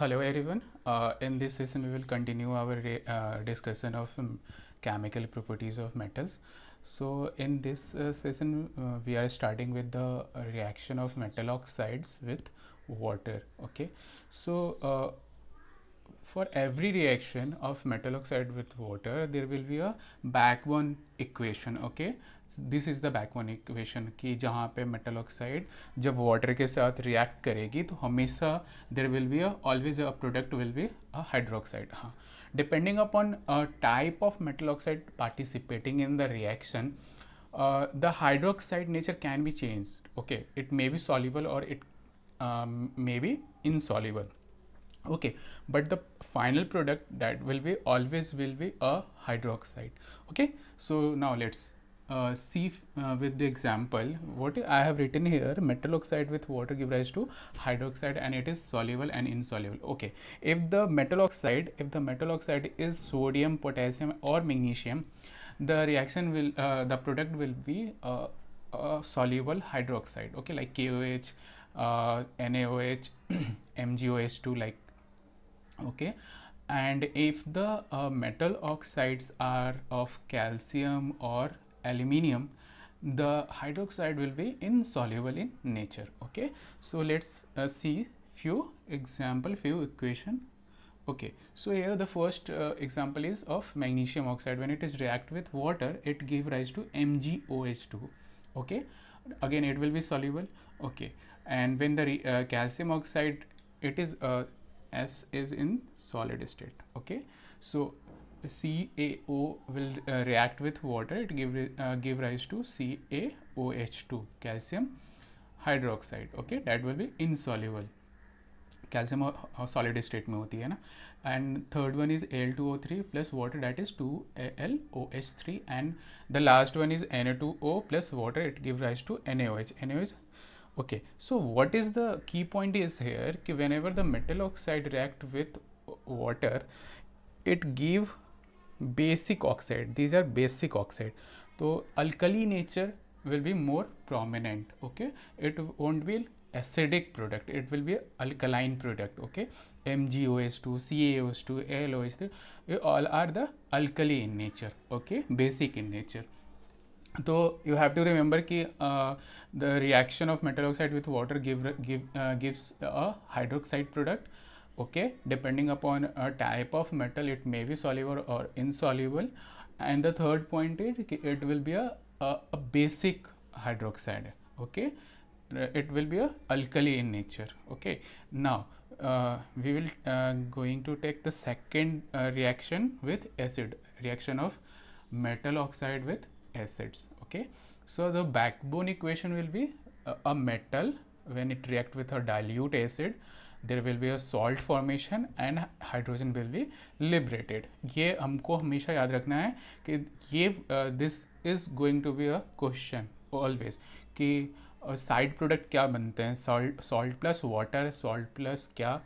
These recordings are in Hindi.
Hello everyone. Uh, in this session, we will continue our uh, discussion of um, chemical properties of metals. So in this uh, session, uh, we are starting with the reaction of metal oxides with water. Okay. So uh, for every reaction of metal oxide with water, there will be a backbone equation. Okay. This is the backbone equation कि जहाँ पे मेटल ऑक्साइड जब वाटर के साथ रिएक्ट करेगी तो हमेशा there will be a always a product will be a hydro oxide हाँ depending upon type of metal oxide participating in the reaction the hydro oxide nature can be change okay it may be soluble और it may be insoluble okay but the final product that will be always will be a hydro oxide okay so now let's uh, see uh, with the example what I have written here metal oxide with water give rise to hydroxide and it is soluble and insoluble okay if the metal oxide if the metal oxide is sodium potassium or magnesium the reaction will uh, the product will be uh, soluble hydroxide okay like KOH NaOH MgOH2 like okay and if the uh, metal oxides are of calcium or aluminium the hydroxide will be insoluble in nature okay so let's uh, see few example few equation okay so here the first uh, example is of magnesium oxide when it is react with water it give rise to mgoh2 okay again it will be soluble okay and when the uh, calcium oxide it is uh, S is in solid state okay so CaO will uh, react with water, it give, uh, give rise to CaOH2, calcium hydroxide, okay, that will be insoluble. Calcium uh, solid state में होती है ना And third one is Al2O3 plus water. That is 2AlOH3. And the last one is Na2O plus water. It O plus rise to NaOH. Rise okay so what is the key point is here whenever the metal oxide react with water it give basic oxide these are basic oxide तो alkali nature will be more prominent okay it won't be acidic product it will be alkaline product okay M G O S two C A S two L O S two all are the alkali in nature okay basic in nature तो यू हैव टू रिमेंबर कि the reaction of metal oxide with water gives a hydroxide product okay depending upon a type of metal it may be soluble or insoluble and the third point is it will be a, a, a basic hydroxide okay it will be a alkali in nature okay now uh, we will uh, going to take the second uh, reaction with acid reaction of metal oxide with acids okay so the backbone equation will be a metal when it react with a dilute acid there will be a salt formation and hydrogen will be liberated ये हमको हमेशा याद रखना है कि ये this is going to be a question always कि साइड uh, प्रोडक्ट क्या बनते हैं salt salt plus water salt plus क्या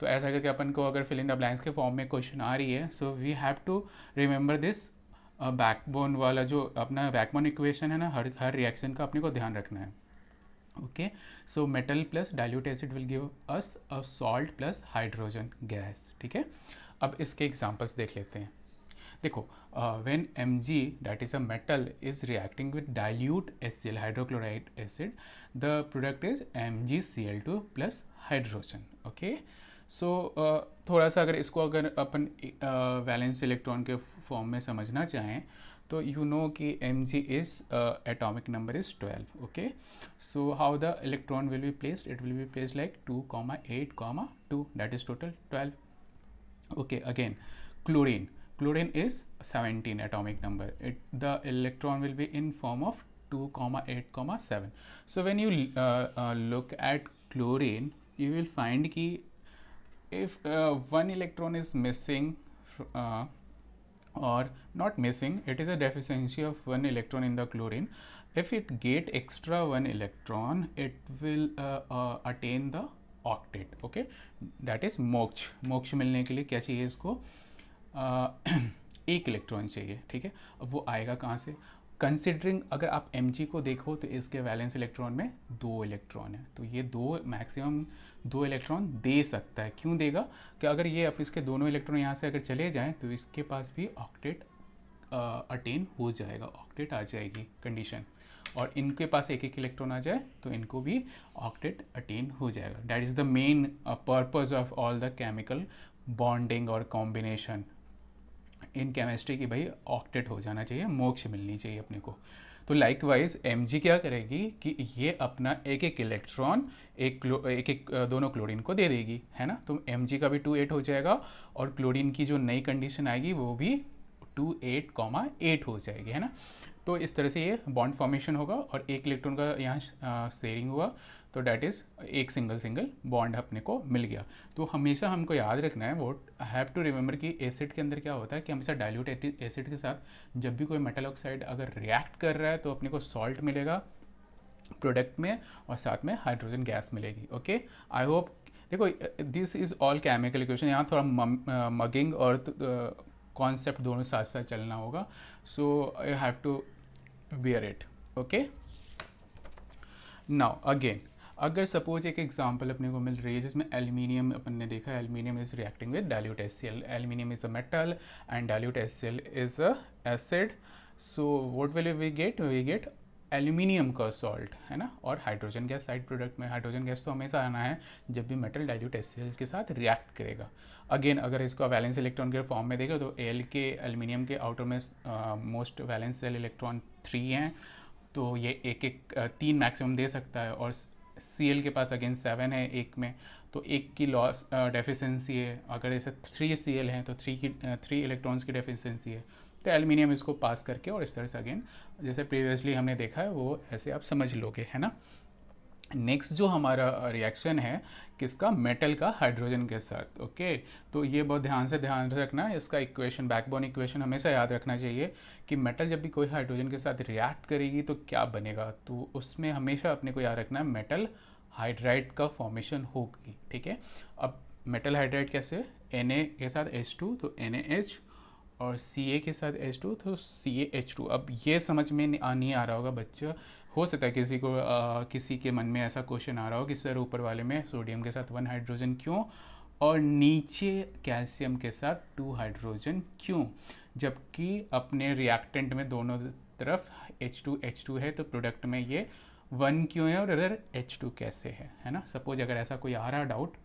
तो ऐसा करके अपन को अगर फिल इन द ब्लैंक्स के फॉर्म में क्वेश्चन आ रही है so we have to remember this backbone वाला जो अपना बैकबोन इक्वेशन है ना हर हर रिएक्शन का अपने को ध्यान रखना है okay so metal plus dilute acid will give us a salt plus hydrogen gas ठीक है अब इसके examples देख लेते हैं देखो when M G that is a metal is reacting with dilute acid hydrochloride acid the product is M G C L two plus hydrogen okay so थोड़ा सा अगर इसको अगर अपन वैलेंस इलेक्ट्रॉन के फॉर्म में समझना चाहें तो यू नो कि M G is atomic number is twelve okay so how the electron will be placed it will be placed like two comma eight comma two that is total twelve okay again chlorine chlorine is seventeen atomic number it the electron will be in form of two comma eight comma seven so when you look at chlorine you will find कि if one electron is missing or not missing it is a deficiency of one electron in the chlorine if it get extra one electron it will uh, uh, attain the octet okay that is moksh moksh milne ke liye kya chahiye isko आ, एक इलेक्ट्रॉन चाहिए ठीक है अब वो आएगा कहाँ से कंसिडरिंग अगर आप एम को देखो तो इसके वैलेंस इलेक्ट्रॉन में दो इलेक्ट्रॉन है तो ये दो मैक्सिमम दो इलेक्ट्रॉन दे सकता है क्यों देगा कि अगर ये अब इसके दोनों इलेक्ट्रॉन यहाँ से अगर चले जाएँ तो इसके पास भी ऑक्टेट अटेन हो जाएगा ऑक्टेट आ जाएगी कंडीशन और इनके पास एक एक इलेक्ट्रॉन आ जाए तो इनको भी ऑक्टेट अटेन हो जाएगा that is the main purpose of all the chemical bonding और कॉम्बिनेशन इन केमिस्ट्री की भाई ऑक्टेट हो जाना चाहिए मोक्ष मिलनी चाहिए अपने को तो लाइकवाइज एम जी क्या करेगी कि ये अपना एक एक इलेक्ट्रॉन एक एक एक दोनों क्लोरीन को दे देगी है ना तो एम का भी टू एट हो जाएगा और क्लोरीन की जो नई कंडीशन आएगी वो भी टू एट कॉमा एट हो जाएगी है ना तो इस तरह से ये बॉन्ड फॉर्मेशन होगा और एक इलेक्ट्रॉन का यहाँ शेयरिंग हुआ तो डैट इज़ एक सिंगल सिंगल बॉन्ड अपने को मिल गया तो हमेशा हमको याद रखना है वो हैव टू रिमेंबर कि एसिड के अंदर क्या होता है कि हमेशा डाइल्यूट एसिड के साथ जब भी कोई मेटल ऑक्साइड अगर रिएक्ट कर रहा है तो अपने को सॉल्ट मिलेगा प्रोडक्ट में और साथ में हाइड्रोजन गैस मिलेगी ओके आई होप देखो this is all chemical equation यहाँ थोड़ा मगिंग और कॉन्सेप्ट दोनों साथ साथ चलना होगा so I have to wear it okay now again अगर सपोज एक एग्जाम्पल अपने को मिल रही है जिसमें एल्यूमिनियम अपन ने देखा aluminium is reacting with dilute S aluminium is a metal and dilute S is a acid so what will we get we get aluminium का सॉल्ट है ना और हाइड्रोजन गैस साइड प्रोडक्ट में हाइड्रोजन गैस तो हमेशा आना है जब भी मेटल डाइल्यूट एस के साथ रिएक्ट करेगा अगेन अगर इसको वैलेंस इलेक्ट्रॉन के फॉर्म में देखें तो एल के एल्यूमिनियम के आउटर में most valence shell electron three हैं तो ये एक एक uh, तीन मैक्सिमम दे सकता है और सी के पास अगेन सेवन है एक में तो एक की लॉस डेफिशेंसी है अगर ऐसे थ्री तो सी है तो थ्री की थ्री इलेक्ट्रॉन्स की डेफिशेंसी है तो एल्यूमिनियम इसको पास करके और इस तरह से अगेन जैसे प्रीवियसली हमने देखा है वो ऐसे आप समझ लोगे है ना नेक्स्ट जो हमारा रिएक्शन है किसका मेटल का हाइड्रोजन के साथ ओके तो ये बहुत ध्यान से ध्यान रखना इसका इक्वेशन बैकबोन इक्वेशन हमेशा याद रखना चाहिए कि मेटल जब भी कोई हाइड्रोजन के साथ रिएक्ट करेगी तो क्या बनेगा तो उसमें हमेशा अपने को याद रखना है मेटल हाइड्राइड का फॉर्मेशन होगी ठीक है अब मेटल हाइड्राइड कैसे एन के साथ एच टू तो एन और सी के साथ एच टू तो सी एच टू अब ये समझ में नहीं आ रहा होगा बच्चा हो सकता है किसी को आ, किसी के मन में ऐसा क्वेश्चन आ रहा हो कि सर ऊपर वाले में सोडियम के साथ वन हाइड्रोजन क्यों और नीचे कैल्शियम के साथ टू हाइड्रोजन क्यों जबकि अपने रिएक्टेंट में दोनों तरफ एच टू एच टू है तो प्रोडक्ट में ये वन क्यों है और अदर एच टू कैसे है है ना सपोज अगर ऐसा कोई आ रहा डाउट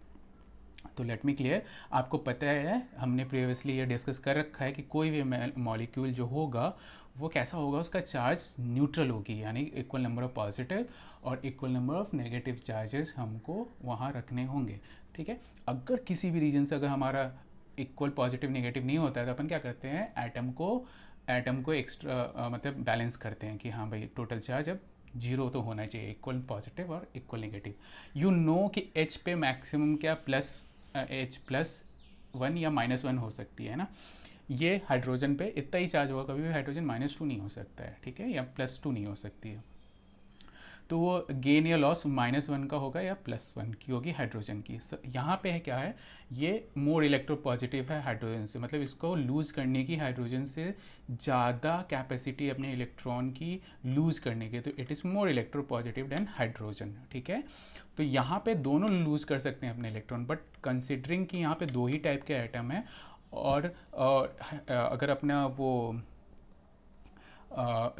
तो लेट मी क्लियर आपको पता है हमने प्रीवियसली ये डिस्कस कर रखा है कि कोई भी मॉलिक्यूल जो होगा वो कैसा होगा उसका चार्ज न्यूट्रल होगी यानी इक्वल नंबर ऑफ पॉजिटिव और equal number of negative charges हमको वहाँ रखने होंगे ठीक है अगर किसी भी रीजन से अगर हमारा इक्वल पॉजिटिव नेगेटिव नहीं होता है तो अपन क्या करते हैं एटम को एटम को एक्स्ट्रा मतलब बैलेंस करते हैं कि हाँ भाई टोटल चार्ज अब जीरो तो होना चाहिए इक्वल पॉजिटिव और इक्वल नेगेटिव यू नो कि एच पे मैक्सिमम क्या प्लस एच प्लस वन या माइनस वन हो सकती है ना ये हाइड्रोजन पे इतना ही चार्ज होगा कभी भी हाइड्रोजन माइनस टू नहीं हो सकता है ठीक है या प्लस टू नहीं हो सकती है तो वो गेन या लॉस माइनस वन का होगा या प्लस वन की होगी हाइड्रोजन की so, यहाँ पे है क्या है ये मोर इलेक्ट्रोपॉजिटिव है हाइड्रोजन से मतलब इसको लूज़ करने की हाइड्रोजन से ज़्यादा कैपेसिटी अपने इलेक्ट्रॉन की लूज़ करने की तो it is more electropositive than hydrogen ठीक है तो यहाँ पे दोनों लूज़ कर सकते हैं अपने इलेक्ट्रॉन बट कंसिडरिंग कि यहाँ पे दो ही टाइप के आइटम हैं और अगर अपना वो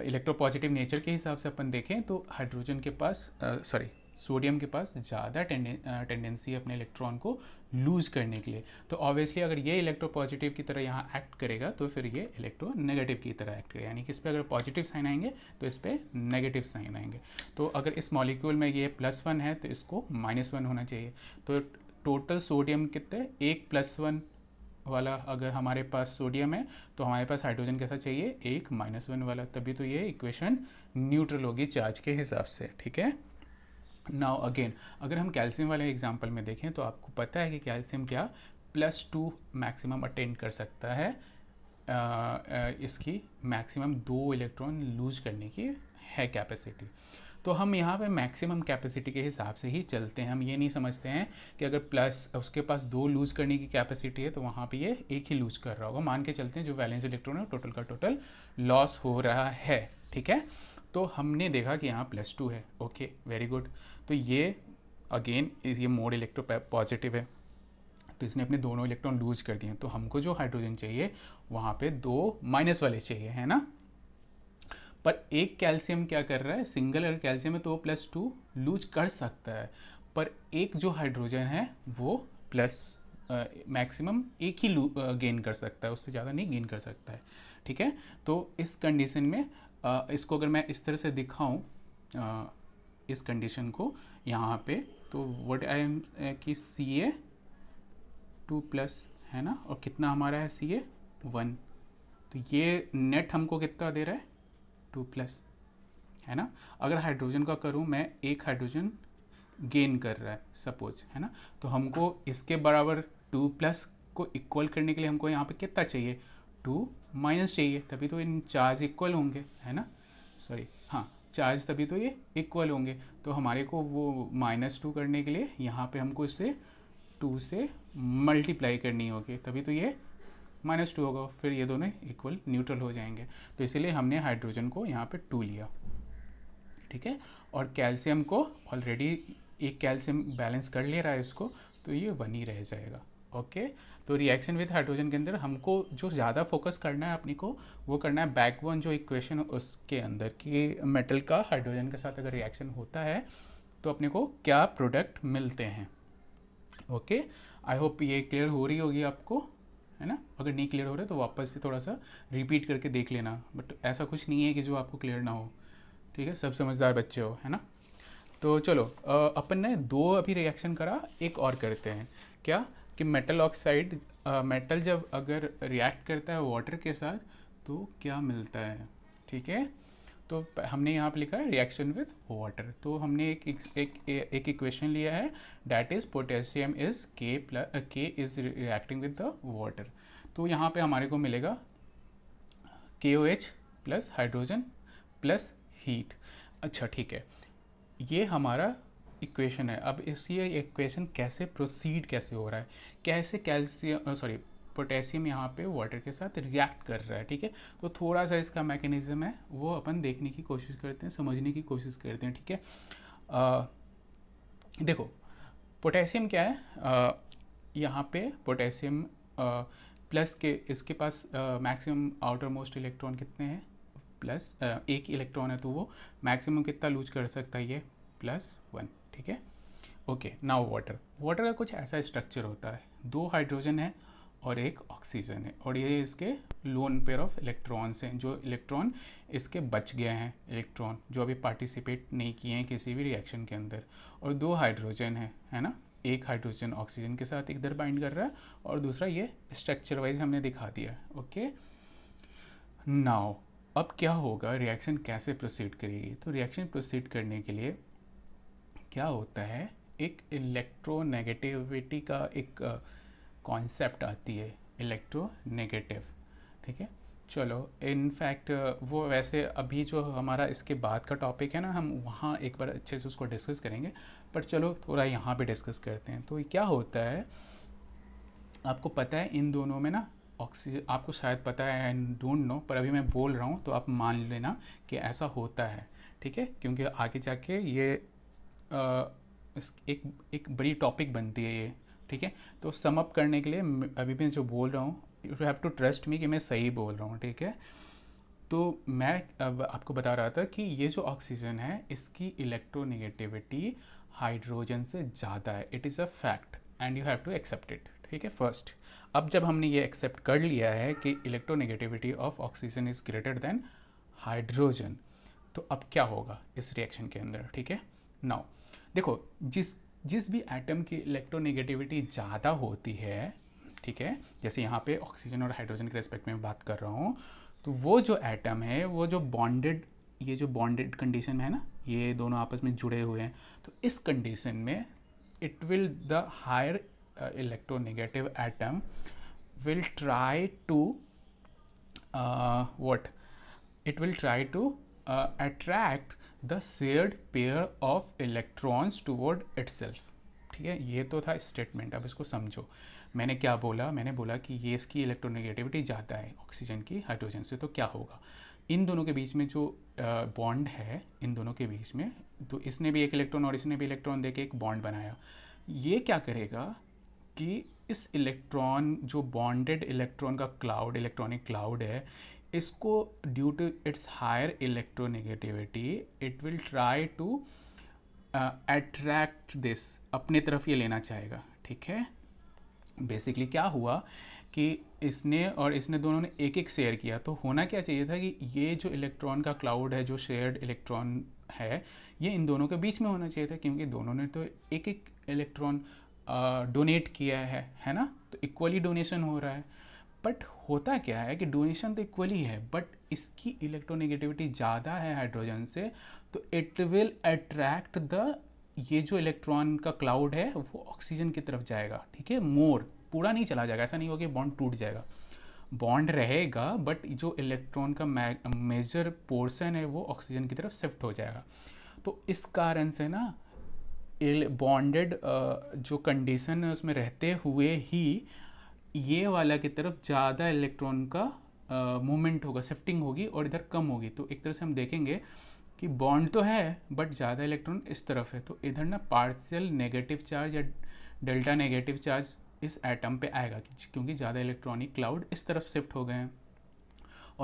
इलेक्ट्रोपॉजिटिव नेचर के हिसाब से अपन देखें तो हाइड्रोजन के पास सॉरी सोडियम के पास ज़्यादा टेंडेंसी है अपने इलेक्ट्रॉन को लूज़ करने के लिए तो ऑब्वियसली अगर ये इलेक्ट्रो पॉजिटिव की तरह यहाँ एक्ट करेगा तो फिर ये इलेक्ट्रो नेगेटिव की तरह एक्ट करेगा यानी कि इस पर अगर पॉजिटिव साइन आएंगे तो इस पर नेगेटिव साइन आएंगे तो अगर इस मॉलिक्यूल में ये प्लस वन है तो इसको माइनस वन होना चाहिए तो टोटल सोडियम कितने एक प्लस वन वाला अगर हमारे पास सोडियम है तो हमारे पास हाइड्रोजन कैसा चाहिए एक माइनस वन वाला तभी तो ये इक्वेशन न्यूट्रल होगी चार्ज के हिसाब से ठीक है नाउ अगेन अगर हम कैल्शियम वाले एग्जाम्पल में देखें तो आपको पता है कि कैल्शियम क्या प्लस टू मैक्सिमम अटेंड कर सकता है आ, आ, इसकी मैक्सिमम दो इलेक्ट्रॉन लूज करने की है कैपेसिटी तो हम यहाँ पे मैक्सिमम कैपेसिटी के हिसाब से ही चलते हैं हम ये नहीं समझते हैं कि अगर प्लस उसके पास दो लूज़ करने की कैपेसिटी है तो वहाँ पे ये एक ही लूज़ कर रहा होगा मान के चलते हैं जो वैलेंस इलेक्ट्रॉन है टोटल का टोटल लॉस हो रहा है ठीक है तो हमने देखा कि यहाँ प्लस टू है ओके वेरी गुड तो ये अगेन ये मोड इलेक्ट्रो पॉजिटिव है तो इसने अपने दोनों इलेक्ट्रॉन लूज कर दिए तो हमको जो हाइड्रोजन चाहिए वहाँ पे दो माइनस वाले चाहिए है ना पर एक कैल्शियम क्या कर रहा है सिंगल अगर कैल्शियम है तो वो प्लस टू लूज कर सकता है पर एक जो हाइड्रोजन है वो प्लस मैक्सिमम एक ही गेन कर सकता है उससे ज़्यादा नहीं गेन कर सकता है ठीक है तो इस कंडीशन में uh, इसको अगर मैं इस तरह से दिखाऊँ uh, इस कंडीशन को यहाँ पे तो वट आई एम कि सी ए टू प्लस है ना और कितना हमारा है सी ए वन तो ये नेट हमको कितना दे रहा है टू प्लस है ना अगर हाइड्रोजन का करूँ मैं एक हाइड्रोजन गेन कर रहा है सपोज है ना तो हमको इसके बराबर टू प्लस को इक्वल करने के लिए हमको यहाँ पे कितना चाहिए टू माइनस चाहिए तभी तो इन चार्ज इक्वल होंगे है ना सॉरी हाँ चार्ज तभी तो ये इक्वल होंगे तो हमारे को वो माइनस टू करने के लिए यहाँ पे हमको इसे टू से मल्टीप्लाई करनी होगी तभी तो ये माइनस टू होगा फिर ये दोनों इक्वल न्यूट्रल हो जाएंगे तो इसीलिए हमने हाइड्रोजन को यहाँ पे टू लिया ठीक है और कैल्शियम को ऑलरेडी एक कैल्शियम बैलेंस कर ले रहा है इसको तो ये वन ही रह जाएगा ओके तो रिएक्शन विद हाइड्रोजन के अंदर हमको जो ज़्यादा फोकस करना है अपने को वो करना है बैकबोन जो इक्वेशन उसके अंदर कि मेटल का हाइड्रोजन के साथ अगर रिएक्शन होता है तो अपने को क्या प्रोडक्ट मिलते हैं ओके आई होप ये क्लियर हो रही होगी आपको है ना अगर नहीं क्लियर हो रहा है तो वापस से थोड़ा सा रिपीट करके देख लेना बट ऐसा कुछ नहीं है कि जो आपको क्लियर ना हो ठीक है सब समझदार बच्चे हो है ना तो चलो अपन ने दो अभी रिएक्शन करा एक और करते हैं क्या कि मेटल ऑक्साइड मेटल जब अगर रिएक्ट करता है वाटर के साथ तो क्या मिलता है ठीक है तो हमने यहाँ पे लिखा है रिएक्शन विथ वाटर तो हमने एक एक इक्वेशन लिया है that is potassium is K plus K is reacting with the water तो यहाँ पे हमारे को मिलेगा K O H plus hydrogen plus heat अच्छा ठीक है ये हमारा इक्वेशन है अब इस ये इक्वेशन कैसे प्रोसीड कैसे हो रहा है कैसे कैल्शियम सॉरी uh, पोटेशियम यहाँ पे वाटर के साथ रिएक्ट कर रहा है ठीक है तो थोड़ा सा इसका मैकेनिज्म है वो अपन देखने की कोशिश करते हैं समझने की कोशिश करते हैं ठीक है देखो पोटेशियम क्या है यहाँ पे पोटेशियम प्लस के इसके पास मैक्सिमम आउटर मोस्ट इलेक्ट्रॉन कितने हैं प्लस एक इलेक्ट्रॉन है तो वो मैक्सिमम कितना लूज कर सकता है ये प्लस वन ठीक है ओके नाउ वाटर वाटर का कुछ ऐसा स्ट्रक्चर होता है दो हाइड्रोजन है और एक ऑक्सीजन है और ये इसके लोन पेयर ऑफ इलेक्ट्रॉन्स हैं जो इलेक्ट्रॉन इसके बच गए हैं इलेक्ट्रॉन जो अभी पार्टिसिपेट नहीं किए हैं किसी भी रिएक्शन के अंदर और दो हाइड्रोजन है है ना एक हाइड्रोजन ऑक्सीजन के साथ इधर बाइंड कर रहा है और दूसरा ये स्ट्रक्चर वाइज हमने दिखा दिया है ओके नाव अब क्या होगा रिएक्शन कैसे प्रोसीड करेगी तो रिएक्शन प्रोसीड करने के लिए क्या होता है एक इलेक्ट्रोनेगेटिविटी का एक uh, कॉन्सेप्ट आती है इलेक्ट्रोनेगेटिव ठीक है चलो इनफैक्ट वो वैसे अभी जो हमारा इसके बाद का टॉपिक है ना हम वहाँ एक बार अच्छे से उसको डिस्कस करेंगे पर चलो थोड़ा यहाँ पे डिस्कस करते हैं तो क्या होता है आपको पता है इन दोनों में ना ऑक्सीजन आपको शायद पता है आई डोंट नो पर अभी मैं बोल रहा हूँ तो आप मान लेना कि ऐसा होता है ठीक है क्योंकि आगे जाके ये आ, एक एक बड़ी टॉपिक बनती है ये ठीक है तो सम अप करने के लिए अभी मैं जो बोल रहा हूँ you have to trust me कि मैं सही बोल रहा हूँ ठीक है तो मैं अब आपको बता रहा था कि ये जो ऑक्सीजन है इसकी इलेक्ट्रोनेगेटिविटी हाइड्रोजन से ज़्यादा है it is a fact and you have to accept it ठीक है फर्स्ट अब जब हमने ये एक्सेप्ट कर लिया है कि electronegativity of oxygen is greater than hydrogen तो अब क्या होगा इस रिएक्शन के अंदर ठीक है नाउ देखो जिस जिस भी एटम की इलेक्ट्रोनेगेटिविटी ज़्यादा होती है ठीक है जैसे यहाँ पे ऑक्सीजन और हाइड्रोजन के रेस्पेक्ट में बात कर रहा हूँ तो वो जो एटम है वो जो बॉन्डेड ये जो बॉन्डेड कंडीशन में है ना ये दोनों आपस में जुड़े हुए हैं तो इस कंडीशन में it will the higher electronegative atom will try to what it will try to attract the shared pair of electrons toward self ठीक है ये तो था स्टेटमेंट अब इसको समझो मैंने क्या बोला मैंने बोला कि ये इसकी इलेक्ट्रोनेगेटिविटी जाता है ऑक्सीजन की हाइड्रोजन से तो क्या होगा इन दोनों के बीच में जो बॉन्ड है इन दोनों के बीच में तो इसने भी एक इलेक्ट्रॉन और इसने भी इलेक्ट्रॉन दे एक बॉन्ड बनाया ये क्या करेगा कि इस इलेक्ट्रॉन जो बॉन्डेड इलेक्ट्रॉन का क्लाउड इलेक्ट्रॉनिक क्लाउड है इसको due to its higher electronegativity it will try to attract this अपने तरफ ये लेना चाहेगा ठीक है बेसिकली क्या हुआ कि इसने और इसने दोनों ने एक एक शेयर किया तो होना क्या चाहिए था कि ये जो इलेक्ट्रॉन का क्लाउड है जो शेयर्ड इलेक्ट्रॉन है ये इन दोनों के बीच में होना चाहिए था क्योंकि दोनों ने तो एक एक इलेक्ट्रॉन डोनेट किया है है ना तो इक्वली डोनेशन हो रहा है बट होता क्या है कि डोनेशन तो इक्वली है बट इसकी इलेक्ट्रोनेगेटिविटी ज़्यादा है हाइड्रोजन से तो इट विल अट्रैक्ट द ये जो इलेक्ट्रॉन का क्लाउड है वो ऑक्सीजन की तरफ जाएगा ठीक है मोर पूरा नहीं चला जाएगा ऐसा नहीं होगा कि बॉन्ड टूट जाएगा बॉन्ड रहेगा बट जो इलेक्ट्रॉन का मेजर पोर्शन है वो ऑक्सीजन की तरफ शिफ्ट हो जाएगा तो इस कारण से ना बॉन्डेड जो कंडीशन है उसमें रहते हुए ही ये वाला की तरफ ज़्यादा इलेक्ट्रॉन का मूवमेंट होगा शिफ्टिंग होगी और इधर कम होगी तो एक तरह से हम देखेंगे कि बॉन्ड तो है बट ज़्यादा इलेक्ट्रॉन इस तरफ है तो इधर ना पार्शियल नेगेटिव चार्ज या डेल्टा नेगेटिव चार्ज इस एटम पे आएगा क्योंकि ज़्यादा इलेक्ट्रॉनिक क्लाउड इस तरफ शिफ्ट हो गए हैं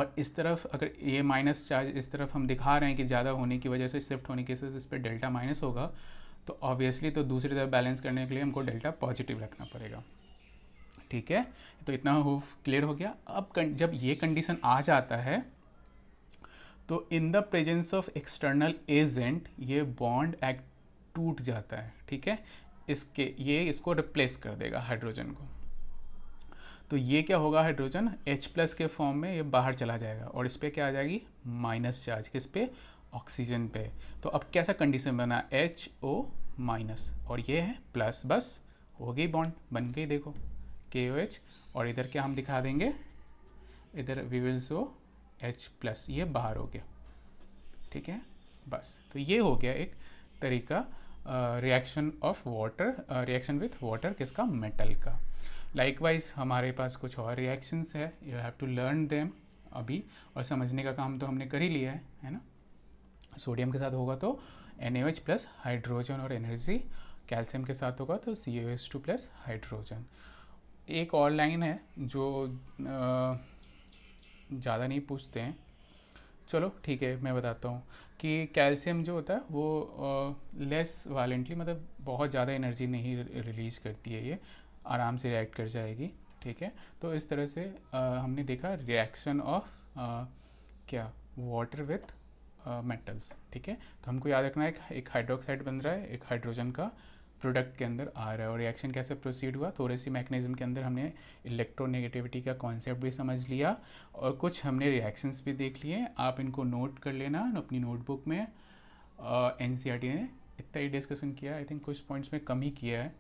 और इस तरफ अगर ये माइनस चार्ज इस तरफ हम दिखा रहे हैं कि ज़्यादा होने की वजह से शिफ्ट होने की वजह से इस पर डेल्टा माइनस होगा तो ऑब्वियसली तो दूसरी तरफ बैलेंस करने के लिए हमको डेल्टा पॉजिटिव रखना पड़ेगा ठीक है तो इतना हुफ क्लियर हो गया अब जब ये कंडीशन आ जाता है तो in the presence of external agent ये बॉन्ड एक्ट टूट जाता है ठीक है इसके ये इसको रिप्लेस कर देगा हाइड्रोजन को तो ये क्या होगा हाइड्रोजन H प्लस के फॉर्म में ये बाहर चला जाएगा और इस पर क्या आ जाएगी माइनस चार्ज किस पे ऑक्सीजन पे तो अब कैसा कंडीशन बना एच ओ माइनस और ये है प्लस बस हो गई बॉन्ड बन गई देखो के ओ एच और इधर क्या हम दिखा देंगे इधर we will show H plus ये बाहर हो गया ठीक है बस तो ये हो गया एक तरीका reaction of water reaction with water किसका मेटल का लाइकवाइज हमारे पास कुछ और रिएक्शंस है you have to learn them अभी और समझने का काम तो हमने कर ही लिया है है ना सोडियम के साथ होगा तो एन एच प्लस हाइड्रोजन और एनर्जी कैल्शियम के साथ होगा तो C O S two plus hydrogen एक और लाइन है जो ज़्यादा नहीं पूछते हैं चलो ठीक है मैं बताता हूँ कि कैल्शियम जो होता है वो लेस वायलेंटली मतलब बहुत ज़्यादा एनर्जी नहीं रिलीज़ करती है ये आराम से रिएक्ट कर जाएगी ठीक है तो इस तरह से आ, हमने देखा रिएक्शन ऑफ क्या वाटर विथ मेटल्स ठीक है तो हमको याद रखना है एक, एक हाइड्रोक्साइड बन रहा है एक हाइड्रोजन का प्रोडक्ट के अंदर आ रहा है और रिएक्शन कैसे प्रोसीड हुआ थोड़े सी मैकेनिज्म के अंदर हमने इलेक्ट्रोनेगेटिविटी का कॉन्सेप्ट भी समझ लिया और कुछ हमने रिएक्शंस भी देख लिए आप इनको नोट कर लेना अपनी नोटबुक में एन टी e ने इतना ही डिस्कशन किया आई थिंक कुछ पॉइंट्स में कम ही किया है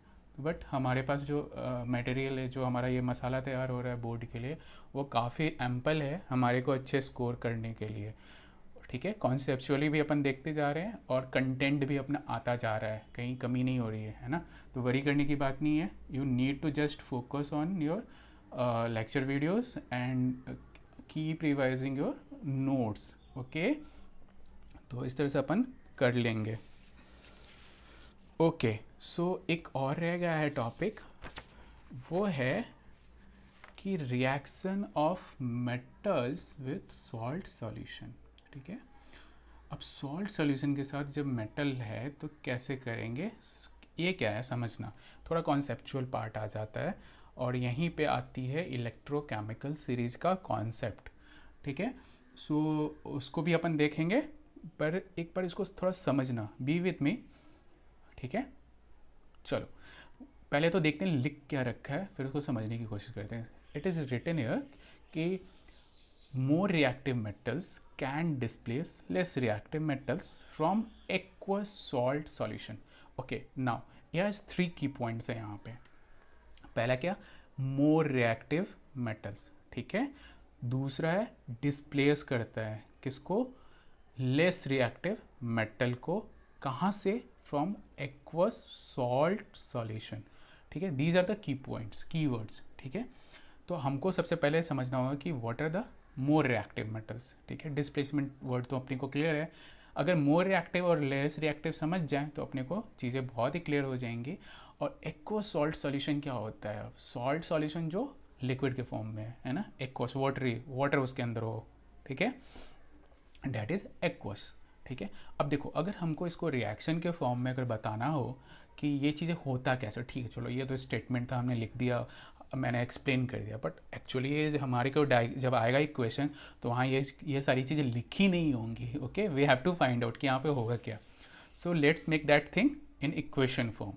बट हमारे पास जो मटेरियल uh, है जो हमारा ये मसाला तैयार हो रहा है बोर्ड के लिए वो काफ़ी एम्पल है हमारे को अच्छे स्कोर करने के लिए ठीक है कॉन्सेप्चुअली भी अपन देखते जा रहे हैं और कंटेंट भी अपना आता जा रहा है कहीं कमी नहीं हो रही है है ना तो वरी करने की बात नहीं है you need to just focus on your lecture videos and keep revising your notes okay तो इस तरह से अपन कर लेंगे ओके okay, सो so एक और रह गया है टॉपिक वो है कि reaction of metals with salt solution ठीक है अब सॉल्ट सोल्यूशन के साथ जब मेटल है तो कैसे करेंगे ये क्या है समझना थोड़ा कॉन्सेप्चुअल पार्ट आ जाता है और यहीं पे आती है इलेक्ट्रोकेमिकल सीरीज का कॉन्सेप्ट ठीक है सो उसको भी अपन देखेंगे पर एक बार इसको थोड़ा समझना बी विथ मी ठीक है चलो पहले तो देखते हैं लिख क्या रखा है फिर उसको समझने की कोशिश करते हैं इट इज़ रिटर्न ईयर कि more reactive metals can displace less reactive metals from aqueous salt solution. Okay, now here's three key points है यहाँ पे पहला क्या मोर रिएक्टिव मेटल्स ठीक है दूसरा है डिस्प्लेस करता है किसको लेस रिएक्टिव मेटल को कहाँ से फ्रॉम एक्वस सॉल्ट सॉल्यूशन ठीक है these are the key points key words ठीक है तो हमको सबसे पहले समझना होगा कि what are the more reactive metals ठीक है डिस्प्लेसमेंट वर्ड तो अपने को क्लियर है अगर मोर रिएक्टिव और लेस रिएक्टिव समझ जाए तो अपने को चीज़ें बहुत ही क्लियर हो जाएंगी और एक्वा सॉल्ट सॉल्यूशन क्या होता है सॉल्ट सॉल्यूशन जो लिक्विड के फॉर्म में है ना एक्वस वाटरी वाटर उसके अंदर हो ठीक है डैट इज़ एक्वस ठीक है अब देखो अगर हमको इसको रिएक्शन के फॉर्म में अगर बताना हो कि ये चीज़ें होता कैसे ठीक है चलो ये तो स्टेटमेंट था हमने लिख दिया अब मैंने एक्सप्लेन कर दिया बट एक्चुअली ये हमारे को जब आएगा एक क्वेश्चन तो वहाँ ये ये सारी चीज़ें लिखी नहीं होंगी okay we have to find out कि यहाँ पे होगा क्या so let's make that thing in equation form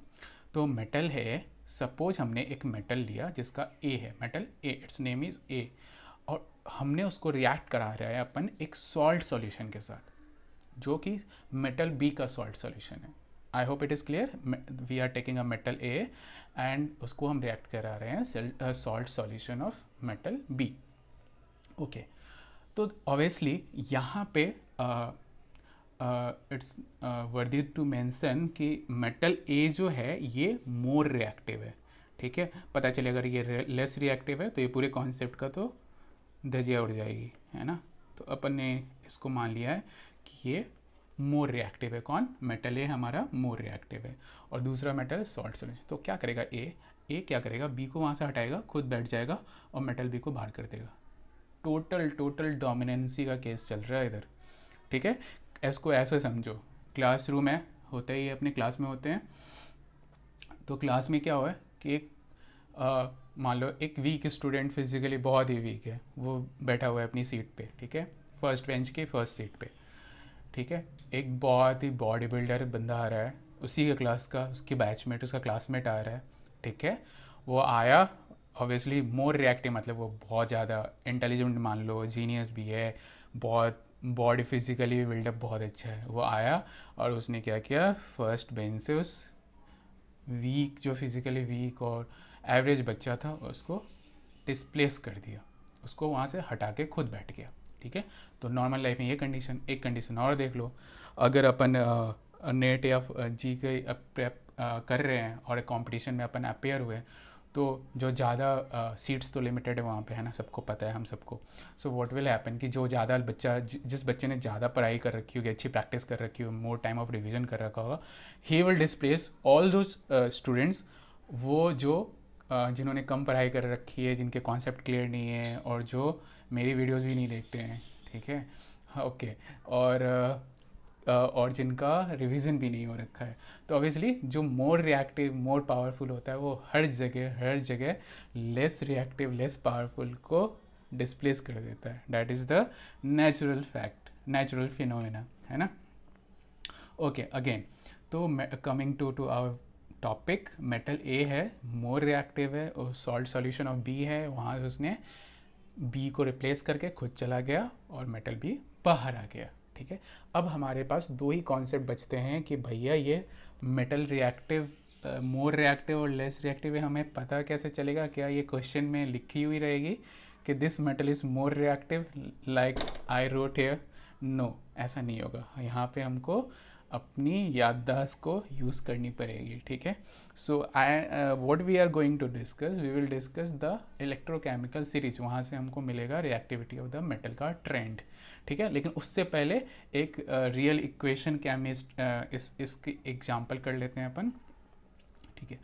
तो मेटल है सपोज हमने एक मेटल लिया जिसका ए है metal A its name is A और हमने उसको रिएक्ट करा रहा है अपन एक सॉल्ट सॉल्यूशन के साथ जो कि मेटल बी का सॉल्ट सॉल्यूशन है I hope it is clear we are taking a metal A and उसको हम रिएक्ट करा रहे हैं salt solution of metal B okay तो ऑब्वियसली यहाँ पे इट्स वर्दी टू मैंसन कि मेटल ए जो है ये मोर रिएक्टिव है ठीक है पता चले अगर ये लेस रिएक्टिव है तो ये पूरे कॉन्सेप्ट का तो धजिया उड़ जाएगी है ना तो अपन ने इसको मान लिया है कि ये मोर रिएक्टिव है कौन मेटल ए हमारा मोर रिएक्टिव है और दूसरा मेटल सॉल्ट सोल्यूशन तो क्या करेगा ए ए क्या करेगा बी को वहाँ से हटाएगा खुद बैठ जाएगा और मेटल बी को बाहर कर देगा टोटल टोटल डोमिनेंसी का केस चल रहा है इधर ठीक है इसको ऐसे समझो क्लासरूम है होते ही अपने क्लास में होते हैं तो क्लास में क्या हुआ कि एक मान लो एक वीक स्टूडेंट फिजिकली बहुत ही वीक है वो बैठा हुआ है अपनी सीट पे ठीक है फर्स्ट बेंच के फर्स्ट सीट पे ठीक है एक बहुत ही बॉडी बिल्डर बंदा आ रहा है उसी के क्लास का उसकी बैचमेट उसका क्लासमेट आ रहा है ठीक है वो आया ऑब्वियसली मोर रिएक्टिव मतलब वो बहुत ज़्यादा इंटेलिजेंट मान लो जीनियस भी है बहुत बॉडी फिजिकली बिल्डअप बहुत अच्छा है वो आया और उसने क्या किया फर्स्ट बेंच से उस वीक जो फिज़िकली वीक और एवरेज बच्चा था उसको डिसप्लेस कर दिया उसको वहाँ से हटा के खुद बैठ गया ठीक है तो नॉर्मल लाइफ में ये कंडीशन एक कंडीशन और देख लो अगर अपन नेट या जी के प्रेप कर रहे हैं और कंपटीशन में अपन अपेयर हुए तो जो ज़्यादा सीट्स तो लिमिटेड है वहाँ पे है ना सबको पता है हम सबको सो व्हाट विल हैपन कि जो ज़्यादा बच्चा जिस बच्चे ने ज़्यादा पढ़ाई कर रखी होगी अच्छी प्रैक्टिस कर रखी हो मोर टाइम ऑफ रिविजन कर रखा होगा ही विल डिस्प्लेस ऑल दो स्टूडेंट्स वो जो uh, जिन्होंने कम पढ़ाई कर रखी है जिनके कॉन्सेप्ट क्लियर नहीं है और जो uh, मेरी वीडियोस भी नहीं देखते हैं ठीक है हाँ, ओके और और जिनका रिवीजन भी नहीं हो रखा है तो ऑब्वियसली जो मोर रिएक्टिव मोर पावरफुल होता है वो हर जगह हर जगह लेस रिएक्टिव लेस पावरफुल को डिस्प्लेस कर देता है that is the natural fact natural phenomena है ना ओके अगेन तो coming to to our topic metal A है मोर रिएक्टिव है और सॉल्ट सॉल्यूशन ऑफ बी है वहाँ से उसने बी को रिप्लेस करके खुद चला गया और मेटल भी बाहर आ गया ठीक है अब हमारे पास दो ही कॉन्सेप्ट बचते हैं कि भैया ये मेटल रिएक्टिव मोर रिएक्टिव और लेस रिएक्टिव है हमें पता कैसे चलेगा क्या ये क्वेश्चन में लिखी हुई रहेगी कि this metal is more reactive like I wrote here no ऐसा नहीं होगा यहाँ पे हमको अपनी याददाश्त को यूज़ करनी पड़ेगी ठीक है so I what we are going to discuss we will discuss the electrochemical series वहाँ से हमको मिलेगा रिएक्टिविटी ऑफ द मेटल का ट्रेंड ठीक है लेकिन उससे पहले एक रियल इक्वेशन केमिस्ट इस इसकी एग्जाम्पल कर लेते हैं अपन ठीक है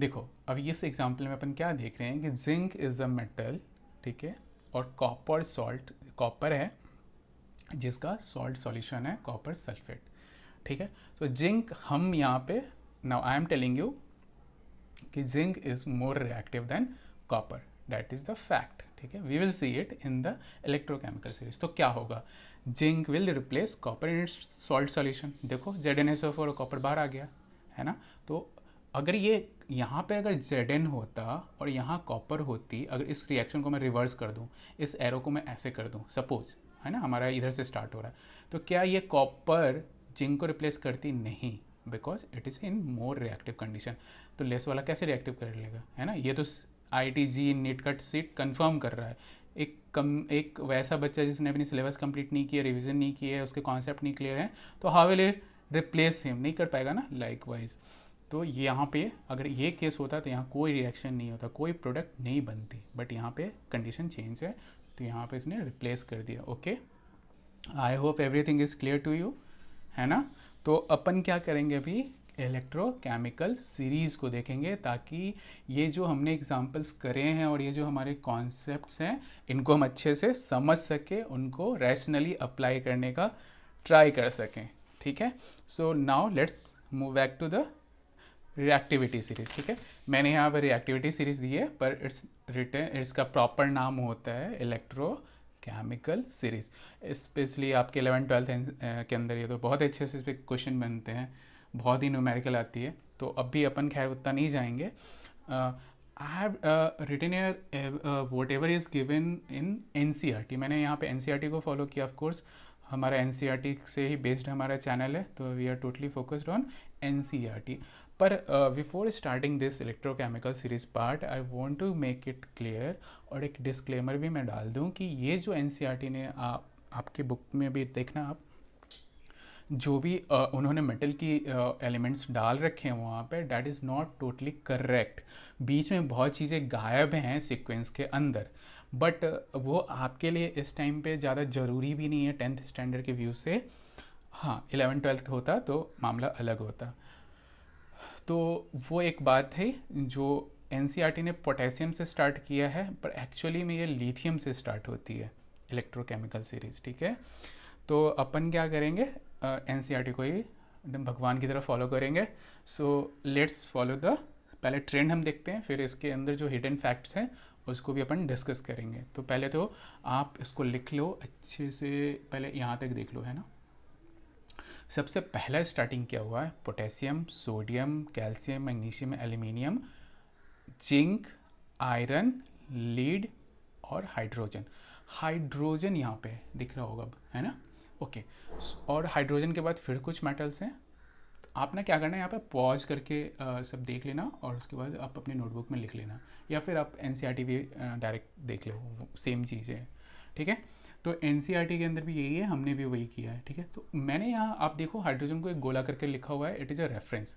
देखो अब इस एग्जाम्पल में अपन क्या देख रहे हैं कि जिंक इज़ अ मेटल ठीक है और कॉपर सॉल्ट कॉपर है जिसका सॉल्ट सॉल्यूशन है कॉपर सल्फेट ठीक है तो जिंक हम यहाँ पे now I am telling you कि zinc is more reactive than copper that is the fact ठीक है we will see it in the electrochemical series तो क्या होगा zinc will replace copper in salt solution देखो जेड एन एस और कॉपर बाहर आ गया है ना तो अगर ये यहाँ पे अगर जेड एन होता और यहाँ कॉपर होती अगर इस रिएक्शन को मैं रिवर्स कर दूँ इस एरो को मैं ऐसे कर दूँ सपोज है ना हमारा इधर से स्टार्ट हो रहा है तो क्या ये कॉपर जिंक को रिप्लेस करती नहीं because it is in more reactive condition तो लेस वाला कैसे रिएक्टिव कर लेगा है ना ये तो I T JEE NEET cut seat confirm कर रहा है एक कम एक वैसा बच्चा जिसने अपनी सिलेबस कंप्लीट नहीं किया रिविजन नहीं किया है उसके कॉन्सेप्ट नहीं क्लियर हैं तो how will it replace him नहीं कर पाएगा ना लाइक वाइज तो ये यहाँ पे अगर ये केस होता तो यहाँ कोई रिएक्शन नहीं होता कोई प्रोडक्ट नहीं बनती बट यहाँ पे कंडीशन चेंज है तो यहाँ पे इसने रिप्लेस कर दिया okay I hope everything is clear to you है ना तो अपन क्या करेंगे अभी इलेक्ट्रोकेमिकल सीरीज़ को देखेंगे ताकि ये जो हमने एग्जांपल्स करे हैं और ये जो हमारे कॉन्सेप्ट्स हैं इनको हम अच्छे से समझ सके उनको रैशनली अप्लाई करने का ट्राई कर सकें ठीक है so now let's move back to the reactivity series ठीक है मैंने यहाँ पर रिएक्टिविटी सीरीज दी है पर इट्स रिटर्न इसका प्रॉपर नाम होता है इलेक्ट्रो केमिकल सीरीज स्पेशली आपके इलेवन ट्वेल्थ uh, के अंदर ये तो बहुत अच्छे से इस पर क्वेश्चन बनते हैं बहुत ही न्यूमेरिकल आती है तो अब भी अपन खैर उतना नहीं जाएंगे I have written here whatever is given in N C R T मैंने यहाँ पे एन सी आर टी को फॉलो किया ऑफकोर्स हमारा एन सी आर टी से ही बेस्ड हमारा चैनल है तो we are totally focused on N C R T पर before starting this electrochemical series part I want to make it clear और एक डिस्क्लेमर भी मैं डाल दूँ कि ये जो एन सी आर टी ने आप आपके बुक में भी देखना आप जो भी आ, uh, उन्होंने मेटल की एलिमेंट्स uh, डाल रखे हैं वहाँ पे that is not totally correct बीच में बहुत चीज़ें गायब हैं सीक्वेंस के अंदर बट uh, वो आपके लिए इस टाइम पे ज़्यादा ज़रूरी भी नहीं है टेंथ स्टैंडर्ड के व्यू से हाँ इलेवन ट्वेल्थ होता तो मामला अलग होता तो वो एक बात है जो एन e ने पोटेशियम से स्टार्ट किया है पर एक्चुअली में ये लिथियम से स्टार्ट होती है इलेक्ट्रोकेमिकल सीरीज ठीक है तो अपन क्या करेंगे एन uh, e को ही एकदम भगवान की तरह फॉलो करेंगे सो लेट्स फॉलो द पहले ट्रेंड हम देखते हैं फिर इसके अंदर जो हिडन फैक्ट्स हैं उसको भी अपन डिस्कस करेंगे तो पहले तो आप इसको लिख लो अच्छे से पहले यहाँ तक देख लो है ना सबसे पहला स्टार्टिंग क्या हुआ है potassium sodium calcium magnesium aluminium zinc iron lead और हाइड्रोजन हाइड्रोजन यहाँ पे दिख रहा होगा है ना ओके और हाइड्रोजन के बाद फिर कुछ मेटल्स हैं तो आपने क्या करना है यहाँ पे पॉज करके आ, सब देख लेना और उसके बाद आप अपने नोटबुक में लिख लेना या फिर आप एन सी आर टी भी डायरेक्ट देख लो सेम चीज़ है ठीक है तो एन e के अंदर भी यही है हमने भी वही किया है ठीक है तो मैंने यहाँ आप देखो हाइड्रोजन को एक गोला करके लिखा हुआ है इट इज़ अ रेफरेंस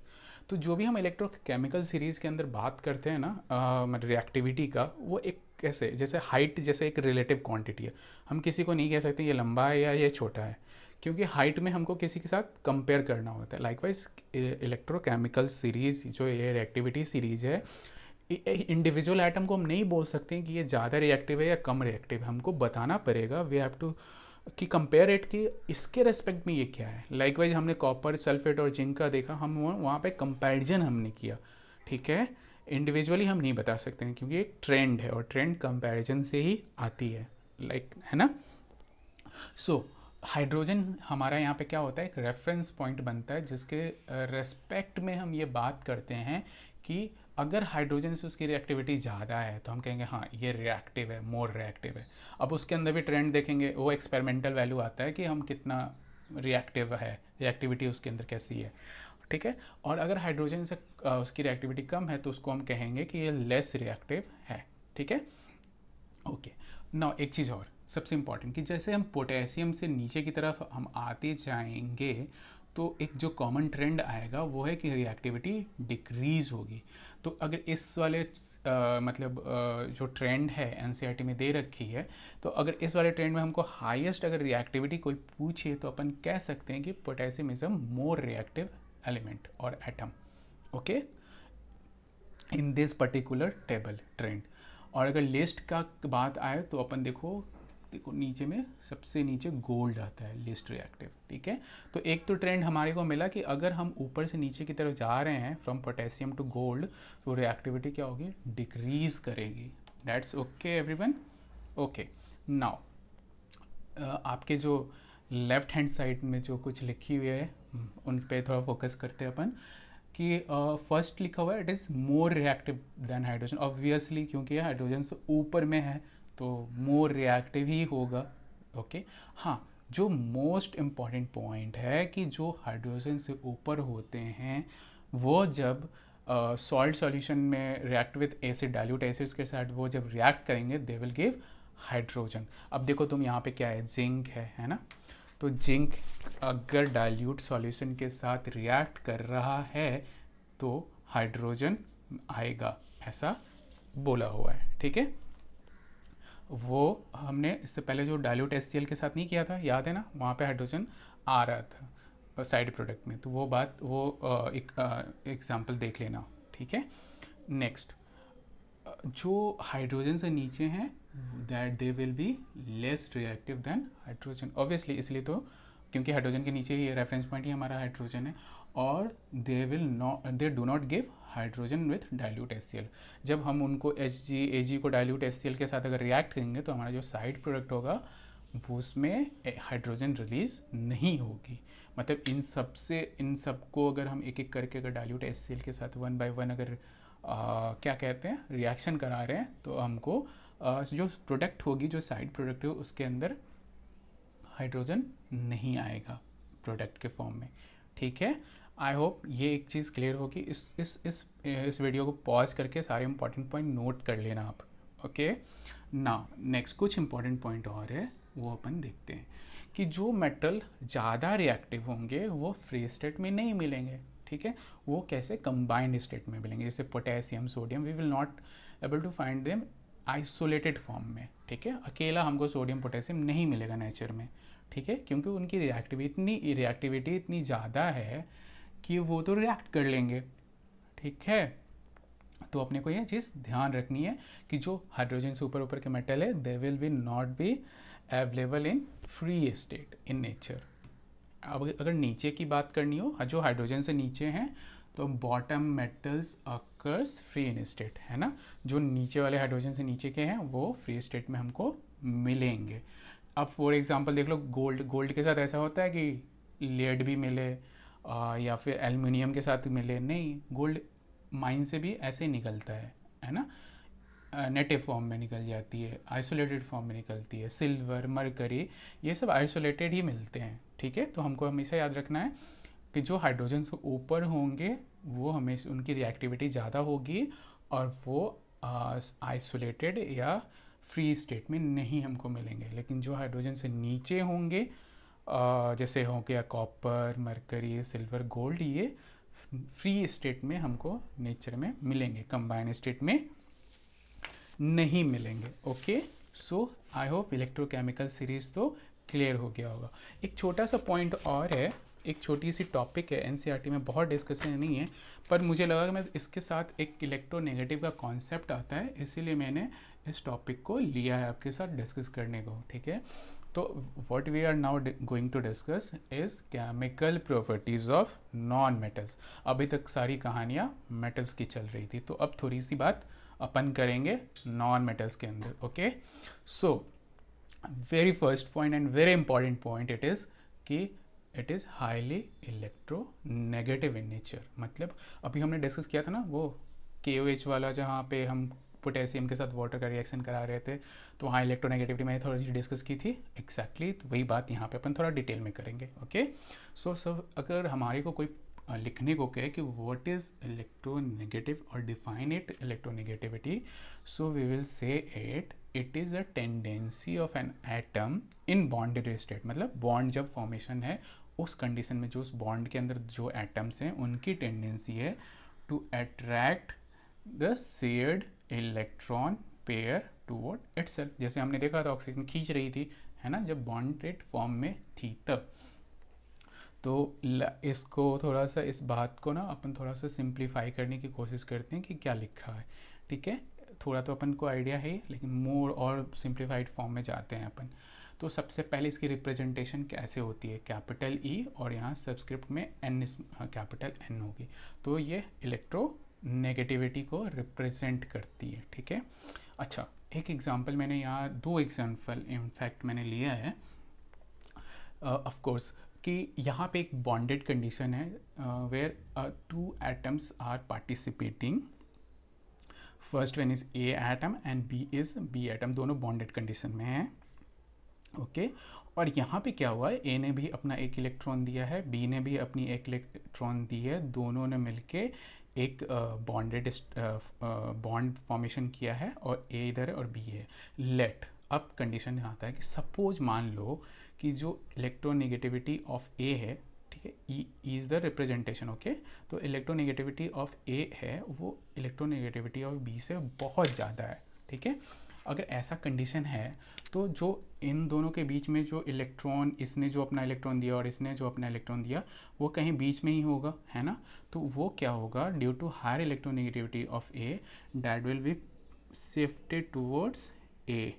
तो जो भी हम इलेक्ट्रोकेमिकल सीरीज़ के अंदर बात करते हैं ना मतलब रिएक्टिविटी का वो एक कैसे जैसे हाइट जैसे एक रिलेटिव क्वांटिटी है हम किसी को नहीं कह सकते ये लंबा है या ये छोटा है क्योंकि हाइट में हमको किसी के साथ कंपेयर करना होता है लाइकवाइज इलेक्ट्रोकेमिकल सीरीज़ जो ये रिएक्टिविटी सीरीज़ है इंडिविजुअल आइटम को हम नहीं बोल सकते हैं कि ये ज़्यादा रिएक्टिव है या कम रिएक्टिव है हमको बताना पड़ेगा वी हैव टू कि कंपेयर इट कि इसके रेस्पेक्ट में ये क्या है लाइकवाइज हमने कॉपर सल्फेट और जिंक का देखा हम वहाँ पे कंपैरिजन हमने किया ठीक है इंडिविजुअली हम नहीं बता सकते हैं क्योंकि एक ट्रेंड है और ट्रेंड कंपैरिजन से ही आती है लाइक like, है ना सो so, हाइड्रोजन हमारा यहाँ पे क्या होता है एक रेफरेंस पॉइंट बनता है जिसके रेस्पेक्ट में हम ये बात करते हैं कि अगर हाइड्रोजन से उसकी रिएक्टिविटी ज़्यादा है तो हम कहेंगे हाँ ये रिएक्टिव है मोर रिएक्टिव है अब उसके अंदर भी ट्रेंड देखेंगे वो एक्सपेरिमेंटल वैल्यू आता है कि हम कितना रिएक्टिव है रिएक्टिविटी उसके अंदर कैसी है ठीक है और अगर हाइड्रोजन से उसकी रिएक्टिविटी कम है तो उसको हम कहेंगे कि ये लेस रिएक्टिव है ठीक है ओके नौ एक चीज़ और सबसे इम्पॉर्टेंट कि जैसे हम पोटेशियम से नीचे की तरफ हम आते जाएंगे तो एक जो कॉमन ट्रेंड आएगा वो है कि रिएक्टिविटी डिक्रीज होगी तो अगर इस वाले आ, मतलब आ, जो ट्रेंड है एन e में दे रखी है तो अगर इस वाले ट्रेंड में हमको हाईएस्ट अगर रिएक्टिविटी कोई पूछे तो अपन कह सकते हैं कि potassium is a more reactive element और atom okay in this particular table trend और अगर लिस्ट का बात आए तो अपन देखो देखो नीचे में सबसे नीचे गोल्ड आता है लिस्ट रिएक्टिव ठीक है तो एक तो ट्रेंड हमारे को मिला कि अगर हम ऊपर से नीचे की तरफ जा रहे हैं फ्रॉम पोटेशियम टू गोल्ड तो रिएक्टिविटी क्या होगी डिक्रीज करेगी that's okay everyone okay now आपके जो लेफ्ट हैंड साइड में जो कुछ लिखी हुई है उन पर थोड़ा फोकस करते हैं अपन कि फर्स्ट uh, लिखा हुआ है it is more reactive than hydrogen obviously क्योंकि हाइड्रोजन से ऊपर में है तो मोर रिएक्टिव ही होगा ओके हाँ जो मोस्ट इम्पॉर्टेंट पॉइंट है कि जो हाइड्रोजन से ऊपर होते हैं वो जब सॉल्ट uh, सॉल्यूशन में react with acid dilute acids के साथ वो जब रिएक्ट करेंगे दे विल गिव हाइड्रोजन अब देखो तुम यहाँ पे क्या है जिंक है है ना तो जिंक अगर डाइल्यूट सॉल्यूशन के साथ रिएक्ट कर रहा है तो हाइड्रोजन आएगा ऐसा बोला हुआ है ठीक है वो हमने इससे पहले जो डायल्यूट एस के साथ नहीं किया था याद है ना वहाँ पे हाइड्रोजन आ रहा था साइड प्रोडक्ट में तो वो बात वो एक एग्जाम्पल देख लेना ठीक है नेक्स्ट जो हाइड्रोजन से नीचे हैं that they will be less reactive than hydrogen obviously इसलिए तो क्योंकि हाइड्रोजन के नीचे ही रेफरेंस पॉइंट ही हमारा हाइड्रोजन है और they will not they do not give hydrogen with dilute एस जब हम उनको एच जी को डाइल्यूट एस के साथ अगर रिएक्ट करेंगे तो हमारा जो साइड प्रोडक्ट होगा वो उसमें हाइड्रोजन रिलीज नहीं होगी मतलब इन सब से इन सब को अगर हम एक एक करके अगर डाइल्यूट एस के साथ वन बाय वन अगर आ, क्या कहते हैं रिएक्शन करा रहे हैं तो हमको आ, जो प्रोडक्ट होगी जो साइड प्रोडक्ट है उसके अंदर हाइड्रोजन नहीं आएगा प्रोडक्ट के फॉर्म में ठीक है आई होप ये एक चीज़ क्लियर होगी इस इस इस इस वीडियो को पॉज करके सारे इंपॉर्टेंट पॉइंट नोट कर लेना आप ओके ना नेक्स्ट कुछ इंपॉर्टेंट पॉइंट और है वो अपन देखते हैं कि जो मेटल ज़्यादा रिएक्टिव होंगे वो फ्री स्टेट में नहीं मिलेंगे ठीक है वो कैसे कंबाइंड स्टेट में मिलेंगे जैसे potassium sodium we will not able to find them isolated form में ठीक है अकेला हमको सोडियम पोटेशियम नहीं मिलेगा नेचर में ठीक है क्योंकि उनकी रिएक्टिविटी इतनी रिएक्टिविटी इतनी ज़्यादा है कि वो तो रिएक्ट कर लेंगे ठीक है तो अपने को ये चीज़ ध्यान रखनी है कि जो हाइड्रोजन से ऊपर ऊपर के मेटल है they will be not be available in free state in nature अब अगर नीचे की बात करनी हो जो हाइड्रोजन से नीचे हैं तो bottom metals occurs free in state है ना जो नीचे वाले हाइड्रोजन से नीचे के हैं वो फ्री स्टेट में हमको मिलेंगे अब फॉर एग्जांपल देख लो गोल्ड गोल्ड के साथ ऐसा होता है कि लेड भी मिले आ, या फिर एल्युमिनियम के साथ मिले नहीं गोल्ड माइन से भी ऐसे निकलता है है ना नेटिव फॉर्म में निकल जाती है आइसोलेटेड फॉर्म में निकलती है सिल्वर मरकरी ये सब आइसोलेटेड ही मिलते हैं ठीक है तो हमको हमेशा याद रखना है कि जो हाइड्रोजन से ऊपर होंगे वो हमेशा उनकी रिएक्टिविटी ज़्यादा होगी और वो आइसोलेटेड या फ्री स्टेट में नहीं हमको मिलेंगे लेकिन जो हाइड्रोजन से नीचे होंगे जैसे हो गया कॉपर मरकरी सिल्वर गोल्ड ये फ्री स्टेट में हमको नेचर में मिलेंगे कंबाइन स्टेट में नहीं मिलेंगे okay so I hope electrochemical series तो क्लियर हो गया होगा एक छोटा सा पॉइंट और है एक छोटी सी टॉपिक है एन e में बहुत डिस्कशन नहीं है पर मुझे लगा कि मैं इसके साथ एक इलेक्ट्रोनेगेटिव का कॉन्सेप्ट आता है इसीलिए मैंने इस टॉपिक को लिया है आपके साथ डिस्कस करने को ठीक है तो what we are now going to discuss is chemical properties of non metals अभी तक सारी कहानियाँ मेटल्स की चल रही थी तो अब थोड़ी सी बात अपन करेंगे नॉन मेटल्स के अंदर okay so very first point and very important point it is कि it is highly electro negative in nature मतलब अभी हमने डिस्कस किया था ना वो के वाला जहाँ पे हम पोटेशियम के साथ वाटर का रिएक्शन करा रहे थे तो वहाँ इलेक्ट्रोनेगेटिविटी मैंने थोड़ी सी डिस्कस की थी एक्जैक्टली exactly, तो वही बात यहाँ पे अपन थोड़ा डिटेल में करेंगे ओके सो सब अगर हमारे को कोई लिखने को कहे कि व्हाट इज इलेक्ट्रोनेगेटिव और define it electronegativity so we will say it it is a tendency of an atom in bonded state मतलब बॉन्ड जब फॉर्मेशन है उस कंडीशन में जो उस बॉन्ड के अंदर जो एटम्स हैं उनकी टेंडेंसी है to attract the said electron pair toward its जैसे हमने देखा था ऑक्सीजन खींच रही थी है ना जब बॉन्डेड फॉर्म में थी तब तो इसको थोड़ा सा इस बात को ना अपन थोड़ा सा सिंप्लीफाई करने की कोशिश करते हैं कि क्या लिखा है ठीक है थोड़ा तो अपन को आइडिया है लेकिन मोर और सिंप्लीफाइड फॉर्म में जाते हैं अपन तो सबसे पहले इसकी रिप्रेजेंटेशन कैसे होती है कैपिटल ई e और यहाँ सब्सक्रिप्ट में एन कैपिटल एन होगी तो ये इलेक्ट्रो नेगेटिविटी को रिप्रेजेंट करती है ठीक है अच्छा एक एग्जांपल मैंने यहाँ दो एग्जांपल इनफैक्ट मैंने लिया है ऑफ uh, कोर्स कि यहाँ पे एक बॉन्डेड कंडीशन है where two atoms are participating first one is A atom and B is B atom दोनों बॉन्डेड कंडीशन में है ओके okay? और यहाँ पे क्या हुआ है ए ने भी अपना एक इलेक्ट्रॉन दिया है बी ने भी अपनी एक इलेक्ट्रॉन दी है दोनों ने मिलके एक बॉन्डेड बॉन्ड फॉर्मेशन किया है और ए इधर है और बी है लेट अब कंडीशन यहाँ आता है कि सपोज मान लो कि जो इलेक्ट्रोनेगेटिविटी ऑफ ए है ठीक है E is the representation okay तो इलेक्ट्रोनेगेटिविटी ऑफ ए है वो इलेक्ट्रोनेगेटिविटी ऑफ बी से बहुत ज़्यादा है ठीक है अगर ऐसा कंडीशन है तो जो इन दोनों के बीच में जो इलेक्ट्रॉन इसने जो अपना इलेक्ट्रॉन दिया और इसने जो अपना इलेक्ट्रॉन दिया वो कहीं बीच में ही होगा है ना तो वो क्या होगा due to higher electronegativity of A that will be shifted towards A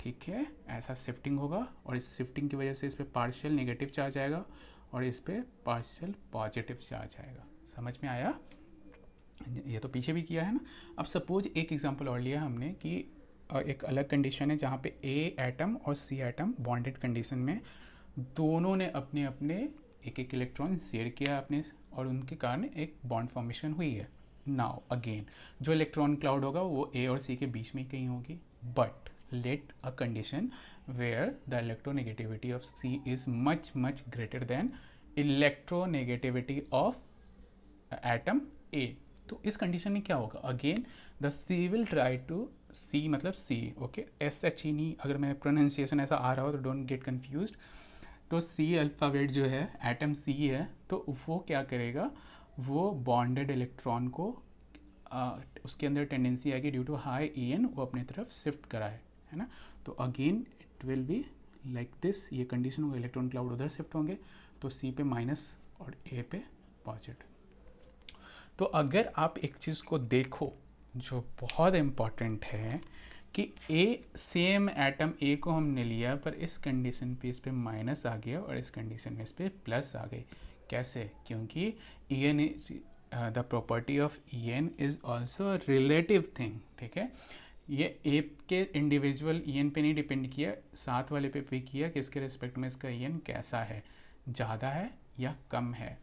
ठीक है ऐसा शिफ्टिंग होगा और इस शिफ्टिंग की वजह से इस पर पार्शियल नेगेटिव चार्ज आएगा और इस पर पार्शियल पॉजिटिव चार्ज आएगा समझ में आया ये तो पीछे भी किया है ना अब सपोज एक एग्जांपल और लिया हमने कि एक अलग कंडीशन है जहाँ पे ए एटम और सी एटम बॉन्डेड कंडीशन में दोनों ने अपने अपने एक एक इलेक्ट्रॉन शेयर किया अपने और उनके कारण एक बॉन्ड फॉर्मेशन हुई है नाउ अगेन जो इलेक्ट्रॉन क्लाउड होगा वो ए और सी के बीच में कहीं होगी but let a condition where the electronegativity of C is much much greater than electronegativity of atom A तो इस कंडीशन में क्या होगा again the C will try to C मतलब C okay S H E नी अगर मैं प्रोनाउंसिएशन ऐसा आ रहा हो तो डोंट गेट कन्फ्यूज तो सी अल्फ़ावेट जो है एटम सी है तो वो क्या करेगा वो बॉन्डेड इलेक्ट्रॉन को आ, उसके अंदर टेंडेंसी आएगी due to high E N वो अपने तरफ शिफ्ट कराए है ना तो again it will be like this ये कंडीशन होगा इलेक्ट्रॉन क्लाउड उधर शिफ्ट होंगे तो सी पे माइनस और ए पे पॉजिटिव तो अगर आप एक चीज़ को देखो जो बहुत इम्पॉर्टेंट है कि ए सेम एटम ए को हमने लिया पर इस कंडीशन पे इस पर माइनस आ गया और इस कंडीशन में इस पर प्लस आ गई कैसे क्योंकि E N is the property of E N is also relative thing ठीक है ये ए के इंडिविजुअल ई एन पे नहीं डिपेंड किया साथ वाले पे भी किया कि इसके रिस्पेक्ट में इसका ई एन कैसा है ज़्यादा है या कम है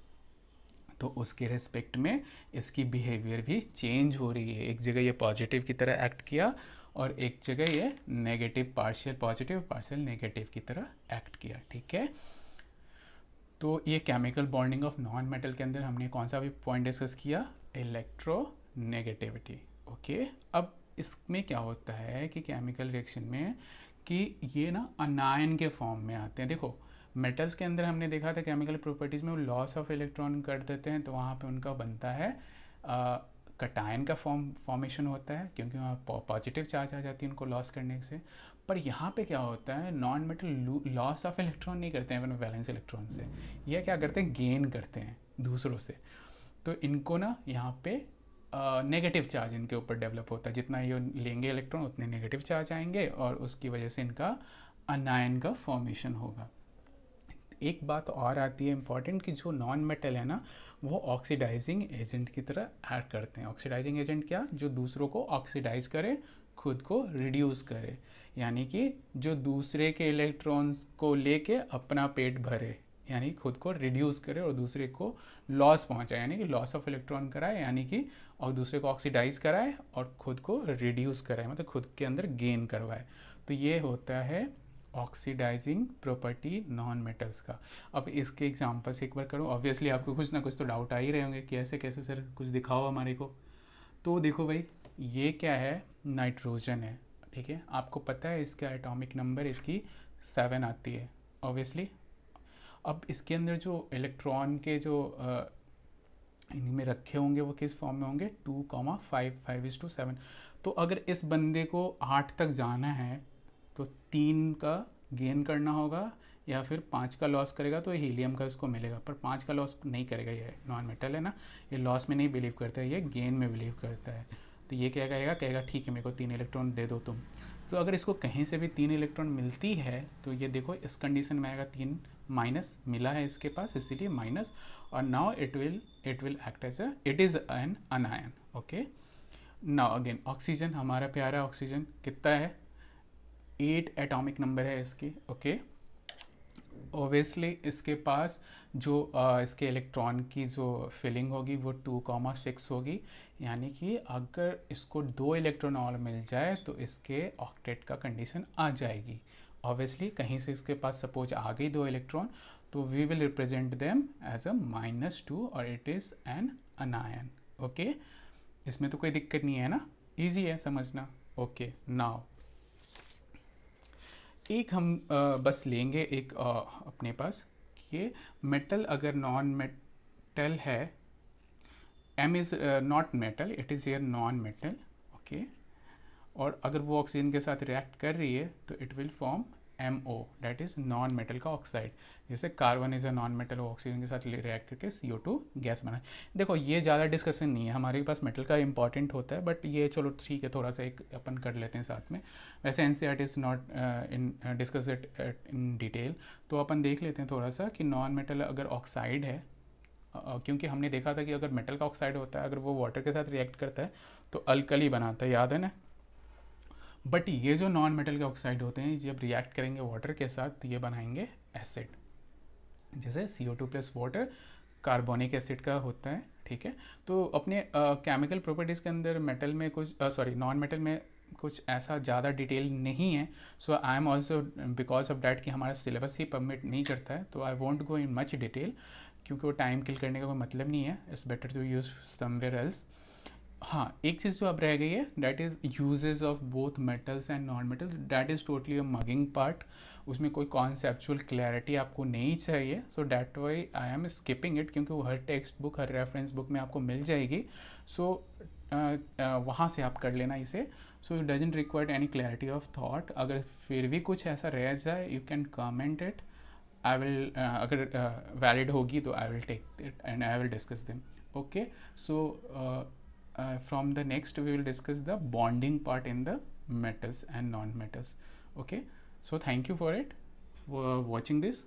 तो उसके रिस्पेक्ट में इसकी बिहेवियर भी चेंज हो रही है एक जगह ये पॉजिटिव की तरह एक्ट किया और एक जगह ये negative partial positive partial negative की तरह एक्ट किया ठीक है तो ये chemical bonding of non metal के अंदर हमने कौन सा भी पॉइंट डिस्कस किया इलेक्ट्रो नेगेटिविटी ओके अब इसमें क्या होता है कि केमिकल रिएक्शन में कि ये ना अनायन के फॉर्म में आते हैं देखो मेटल्स के अंदर हमने देखा था केमिकल प्रॉपर्टीज़ में वो लॉस ऑफ इलेक्ट्रॉन कर देते हैं तो वहाँ पे उनका बनता है कटायन का फॉर्म फॉर्मेशन होता है क्योंकि वहाँ पॉजिटिव चार्ज आ जाती है उनको लॉस करने से पर यहाँ पे क्या होता है non metal loss of electron नहीं करते हैं बैलेंस इलेक्ट्रॉन से यह क्या करते हैं गेन करते हैं दूसरों से तो इनको ना यहाँ पे नेगेटिव uh, चार्ज इनके ऊपर डेवलप होता है जितना ये लेंगे इलेक्ट्रॉन उतने नेगेटिव चार्ज आएंगे और उसकी वजह से इनका अनायन का फॉर्मेशन होगा एक बात और आती है इंपॉर्टेंट कि जो नॉन मेटल है ना वो ऑक्सीडाइजिंग एजेंट की तरह ऐड करते हैं ऑक्सीडाइजिंग एजेंट क्या जो दूसरों को ऑक्सीडाइज करे खुद को रिड्यूस करे यानी कि जो दूसरे के इलेक्ट्रॉन्स को लेके अपना पेट भरे यानी खुद को रिड्यूस करे और दूसरे को लॉस पहुंचाए यानी कि लॉस ऑफ इलेक्ट्रॉन कराए यानी कि और दूसरे को ऑक्सीडाइज कराए और खुद को रिड्यूस कराए मतलब खुद के अंदर गेन करवाए तो ये होता है ऑक्सीडाइजिंग प्रॉपर्टी नॉन मेटल्स का अब इसके से एक बार करो ऑब्वियसली आपको कुछ ना कुछ तो डाउट आ ही रहे होंगे कि ऐसे कैसे सर कुछ दिखाओ हमारे को तो देखो भाई ये क्या है नाइट्रोजन है ठीक है आपको पता है इसका एटॉमिक नंबर इसकी सेवन आती है ऑब्वियसली अब इसके अंदर जो इलेक्ट्रॉन के जो इनमें रखे होंगे वो किस फॉर्म में होंगे two comma five five is two seven तो अगर इस बंदे को आठ तक जाना है तो तीन का गेन करना होगा या फिर पाँच का लॉस करेगा तो हीलियम का इसको मिलेगा पर पाँच का लॉस नहीं करेगा ये नॉन मेटल है ना ये लॉस में नहीं बिलीव करता है ये गेन में बिलीव करता है तो ये क्या कहेगा कहेगा ठीक है मेरे को तीन इलेक्ट्रॉन दे दो तुम तो अगर इसको कहीं से भी तीन इलेक्ट्रॉन मिलती है तो ये देखो इस कंडीशन में आएगा तीन माइनस मिला है इसके पास इसीलिए माइनस और now it will it will act as it is an anion okay now again oxygen हमारा प्यारा ऑक्सीजन कितना है एट एटॉमिक नंबर है इसके ओके ओबियसली इसके पास जो आ, इसके इलेक्ट्रॉन की जो फिलिंग होगी वो टू कॉमा सिक्स होगी यानी कि अगर इसको दो इलेक्ट्रॉन और मिल जाए तो इसके ऑक्टेट का कंडीशन आ जाएगी ऑब्वियसली कहीं से इसके पास सपोज आ गई दो इलेक्ट्रॉन तो we will represent them as a minus two और it is an anion okay इसमें तो कोई दिक्कत नहीं है ना ईजी है समझना ओके नाउ एक हम बस लेंगे एक अपने पास कि मेटल अगर नॉन मेटल है M is not metal it is air non metal okay और अगर वो ऑक्सीजन के साथ रिएक्ट कर रही है तो it will form M O that is non metal का ऑक्साइड जैसे carbon is a non metal oxygen के साथ रिएक्ट करके सी ओ टू गैस बनाए देखो ये ज़्यादा डिस्कशन नहीं है हमारे पास मेटल का इंपॉर्टेंट होता है बट ये चलो ठीक है थोड़ा सा एक अपन कर लेते हैं साथ में वैसे N C R T is not in discuss it in detail तो अपन देख लेते हैं थोड़ा सा कि नॉन मेटल अगर ऑक्साइड है क्योंकि हमने देखा था कि अगर मेटल का ऑक्साइड होता है अगर वो वाटर के साथ रिएक्ट करता है तो अलकली बनाता है याद है ना बट ये जो नॉन मेटल के ऑक्साइड होते हैं जब रिएक्ट करेंगे वाटर के साथ तो ये बनाएंगे एसिड जैसे C O two plus water carbonic acid का होता है ठीक है तो अपने केमिकल uh, प्रॉपर्टीज़ के अंदर मेटल में कुछ सॉरी नॉन मेटल में कुछ ऐसा ज़्यादा डिटेल नहीं है so I am also because of that कि हमारा सिलेबस ही परमिट नहीं करता है तो I won't go in much detail क्योंकि वो टाइम किल करने का कोई मतलब नहीं है it's better to use somewhere else हाँ एक चीज़ जो अब रह गई है that is usages of both metals and non metals that is totally a mugging part उसमें कोई कॉन्सेप्चुअल क्लैरिटी आपको नहीं चाहिए so that why I am skipping it क्योंकि वो हर टेक्स्ट बुक हर रेफरेंस बुक में आपको मिल जाएगी सो so, uh, uh, वहाँ से आप कर लेना इसे so it doesn't required any clarity of thought अगर फिर भी कुछ ऐसा रह जाए you can comment it I will अगर वैलिड uh, होगी तो I will take it and I will discuss them okay so uh, from the next we will discuss the bonding part in the metals and non-metals okay so thank you for it for watching this